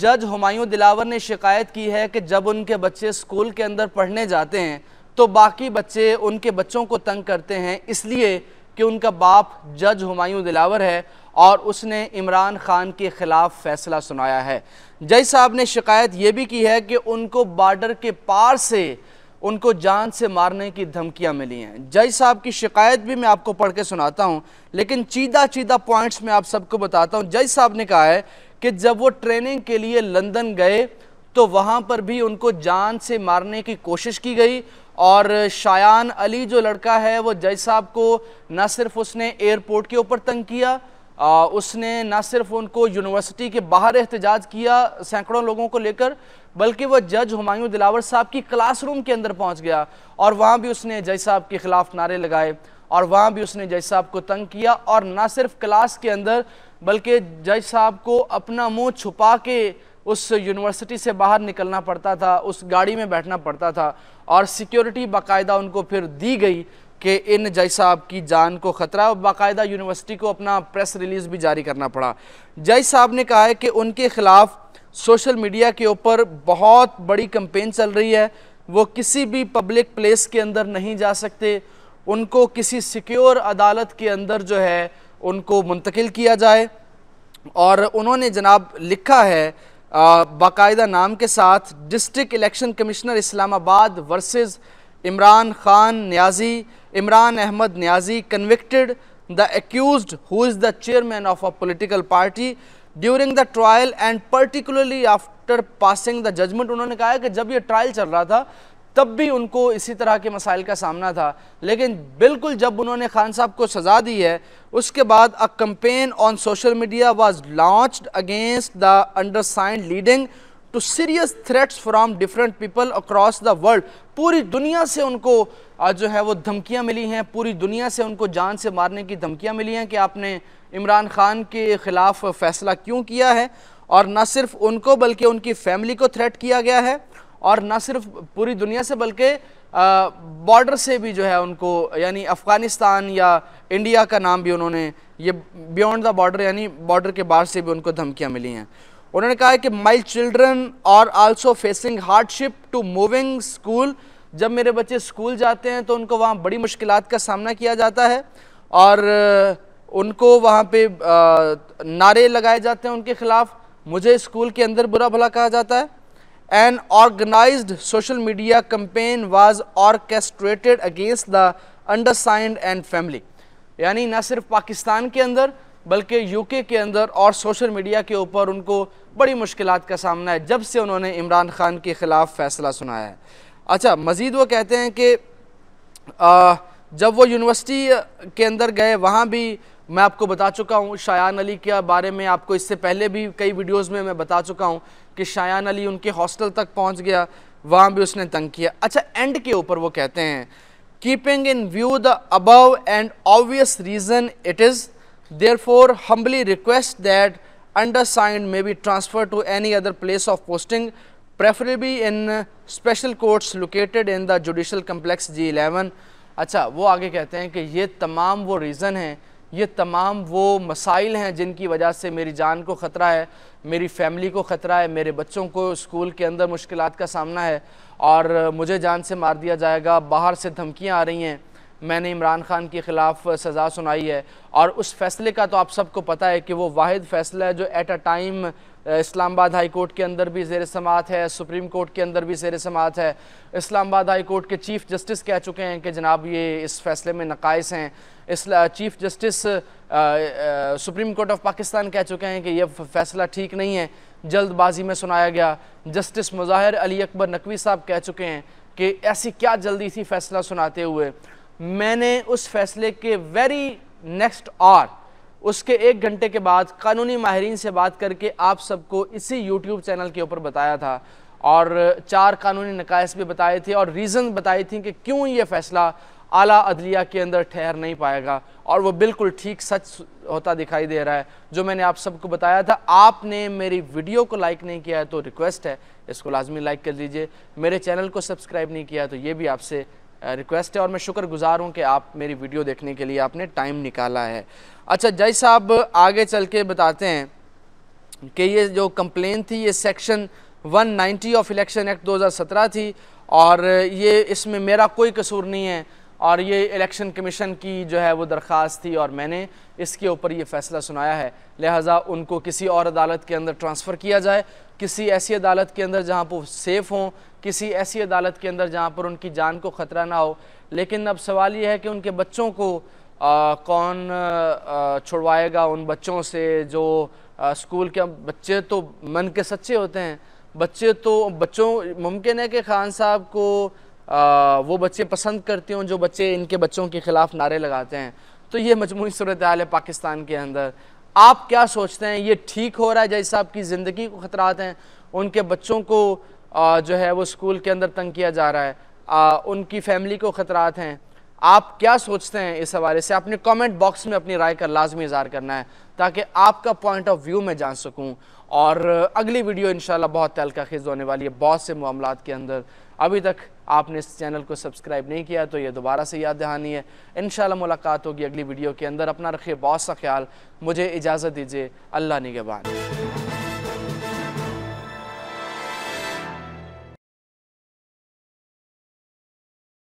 जज हुमायूं दिलावर ने शिकायत की है कि जब उनके बच्चे स्कूल के अंदर पढ़ने जाते हैं तो बाकी बच्चे उनके बच्चों को तंग करते हैं इसलिए कि उनका बाप जज हुमायूं दिलावर है और उसने इमरान खान के ख़िलाफ़ फैसला सुनाया है जज साहब ने शिकायत ये भी की है कि उनको बॉर्डर के पार से उनको जान से मारने की धमकियां मिली हैं जज साहब की शिकायत भी मैं आपको पढ़ के सुनाता हूं लेकिन चीदा चीदा पॉइंट्स में आप सबको बताता हूं जज साहब ने कहा है कि जब वो ट्रेनिंग के लिए लंदन गए तो वहाँ पर भी उनको जान से मारने की कोशिश की गई और शायान अली जो लड़का है वो जज साहब को ना सिर्फ उसने एयरपोर्ट के ऊपर तंग किया आ, उसने ना सिर्फ उनको यूनिवर्सिटी के बाहर एहतजाज किया सैकड़ों लोगों को लेकर बल्कि वह जज हमायूं दिलावर साहब की क्लासरूम के अंदर पहुंच गया और वहाँ भी उसने जय साहब के ख़िलाफ़ नारे लगाए और वहाँ भी उसने जय साहब को तंग किया और ना सिर्फ क्लास के अंदर बल्कि जज साहब को अपना मुंह छुपा के उस यूनिवर्सिटी से बाहर निकलना पड़ता था उस गाड़ी में बैठना पड़ता था और सिक्योरिटी बाकायदा उनको फिर दी गई कि इन जज साहब की जान को ख़तरा और बाकायदा यूनिवर्सिटी को अपना प्रेस रिलीज़ भी जारी करना पड़ा जज साहब ने कहा है कि उनके ख़िलाफ़ सोशल मीडिया के ऊपर बहुत बड़ी कंपेन चल रही है वो किसी भी पब्लिक प्लेस के अंदर नहीं जा सकते उनको किसी सिक्योर अदालत के अंदर जो है उनको मुंतकिल किया जाए और उन्होंने जनाब लिखा है बाकायदा नाम के साथ district election commissioner Islamabad versus Imran Khan Niazi Imran Ahmad Niazi convicted the accused who is the chairman of a political party during the trial and particularly after passing the judgment उन्होंने कहा है कि जब ये ट्रायल चल रहा था तब भी उनको इसी तरह के मसाइल का सामना था लेकिन बिल्कुल जब उन्होंने खान साहब को सज़ा दी है उसके बाद a campaign on social media was launched against the undersigned leading to serious threats from different people across the world पूरी दुनिया से उनको जो है वो धमकियाँ मिली हैं पूरी दुनिया से उनको जान से मारने की धमकियाँ मिली हैं कि आपने इमरान खान के ख़िलाफ़ फ़ैसला क्यों किया है और न सिर्फ उनको बल्कि उनकी फैमिली को थ्रेट किया गया है और ना सिर्फ पूरी दुनिया से बल्कि बॉर्डर से भी जो है उनको यानी अफ़गानिस्तान या इंडिया का नाम भी उन्होंने ये बियॉन्ड द बॉर्डर यानी बॉर्डर के बाहर से भी उनको धमकियाँ मिली हैं उन्होंने कहा है कि my children are also facing hardship to moving school जब मेरे बच्चे स्कूल जाते हैं तो उनको वहाँ बड़ी मुश्किल का सामना किया जाता है और उनको वहाँ पे नारे लगाए जाते हैं उनके ख़िलाफ़ मुझे स्कूल के अंदर बुरा भला कहा जाता है an organized social media campaign was orchestrated against the undersigned and family यानी न सिर्फ पाकिस्तान के अंदर बल्कि यूके के अंदर और सोशल मीडिया के ऊपर उनको बड़ी मुश्किल का सामना है जब से उन्होंने इमरान खान के ख़िलाफ़ फ़ैसला सुनाया है अच्छा मज़ीद वो कहते हैं कि जब वो यूनिवर्सिटी के अंदर गए वहाँ भी मैं आपको बता चुका हूँ शायान अली के बारे में आपको इससे पहले भी कई वीडियोस में मैं बता चुका हूँ कि शायान अली उनके हॉस्टल तक पहुँच गया वहाँ भी उसने तंग किया अच्छा एंड के ऊपर वो कहते हैं keeping in view the above and obvious reason it is therefore humbly request that undersigned may be transfer to any other place of posting in special courts located in the judicial complex G eleven अच्छा वो आगे कहते हैं कि ये तमाम वो reason हैं ये तमाम वो मसाइल हैं जिनकी वजह से मेरी जान को ख़तरा है मेरी फैमिली को ख़तरा है मेरे बच्चों को स्कूल के अंदर मुश्किल का सामना है और मुझे जान से मार दिया जाएगा बाहर से धमकियाँ आ रही हैं मैंने इमरान खान के ख़िलाफ़ सज़ा सुनाई है और उस फैसले का तो आप सबको पता है कि वो वाद फैसला है जो at a time Islamabad high court के अंदर भी जेर समात है सुप्रीम कोर्ट के अंदर भी जेर समात है इस्लामाबाद हाई कोर्ट के चीफ़ जस्टिस कह चुके हैं कि जनाब ये इस फैसले में नकायस हैं इस chief justice supreme court of Pakistan कह चुके हैं कि यह फैसला ठीक नहीं है जल्दबाजी में सुनाया गया जस्टिस मुजाहिर अली अकबर नकवी साहब कह चुके हैं कि ऐसी क्या जल्दी थी फैसला सुनाते हुए मैंने उस फैसले के वेरी नेक्स्ट आर उसके एक घंटे के बाद कानूनी माहरीन से बात करके आप सबको इसी यूट्यूब चैनल के ऊपर बताया था और चार कानूनी नकायस भी बताए थे और रीज़न बताई थी कि क्यों ये फैसला आला अदलिया के अंदर ठहर नहीं पाएगा और वो बिल्कुल ठीक सच होता दिखाई दे रहा है जो मैंने आप सबको बताया था आपने मेरी वीडियो को लाइक नहीं किया है तो रिक्वेस्ट है इसको लाजमी लाइक कर लीजिए मेरे चैनल को सब्सक्राइब नहीं किया तो ये भी आपसे रिक्वेस्ट है और मैं शुक्रगुजार हूँ कि आप मेरी वीडियो देखने के लिए आपने टाइम निकाला है अच्छा जय साहब आगे चल के बताते हैं कि ये जो कंप्लेन थी ये सेक्शन 190 ऑफ इलेक्शन एक्ट 2017 थी और ये इसमें मेरा कोई कसूर नहीं है और ये इलेक्शन कमीशन की जो है वो दरख्वास्त थी और मैंने इसके ऊपर ये फैसला सुनाया है लिहाजा उनको किसी और अदालत के अंदर ट्रांसफ़र किया जाए किसी ऐसी अदालत के अंदर जहाँ पर सेफ़ हों किसी ऐसी अदालत के अंदर जहाँ पर उनकी जान को ख़तरा ना हो लेकिन अब सवाल ये है कि उनके बच्चों को आ, कौन छुड़वाएगा उन बच्चों से जो आ, स्कूल के बच्चे तो मन के सच्चे होते हैं बच्चे तो बच्चों मुमकिन है कि खान साहब को वो बच्चे पसंद करते हों जो बच्चे इनके बच्चों के ख़िलाफ़ नारे लगाते हैं तो ये मजमू सूरत है पाकिस्तान के अंदर आप क्या सोचते हैं ये ठीक हो रहा है जैसे आपकी ज़िंदगी को ख़तरात हैं उनके बच्चों को आ, जो है वो स्कूल के अंदर तंग किया जा रहा है आ, उनकी फैमिली को ख़तरात हैं आप क्या सोचते हैं इस हवाले से आपने कमेंट बॉक्स में अपनी राय का लाजमी इजहार करना है ताकि आपका पॉइंट ऑफ व्यू मैं जान सकूं और अगली वीडियो इन बहुत तलका खेज होने वाली है बहुत से मामला के अंदर अभी तक आपने इस चैनल को सब्सक्राइब नहीं किया तो ये दोबारा से याद दहानी है इन मुलाकात होगी अगली वीडियो के अंदर अपना रखिए बहुत सा ख्याल मुझे इजाज़त दीजिए अल्लाह निगबान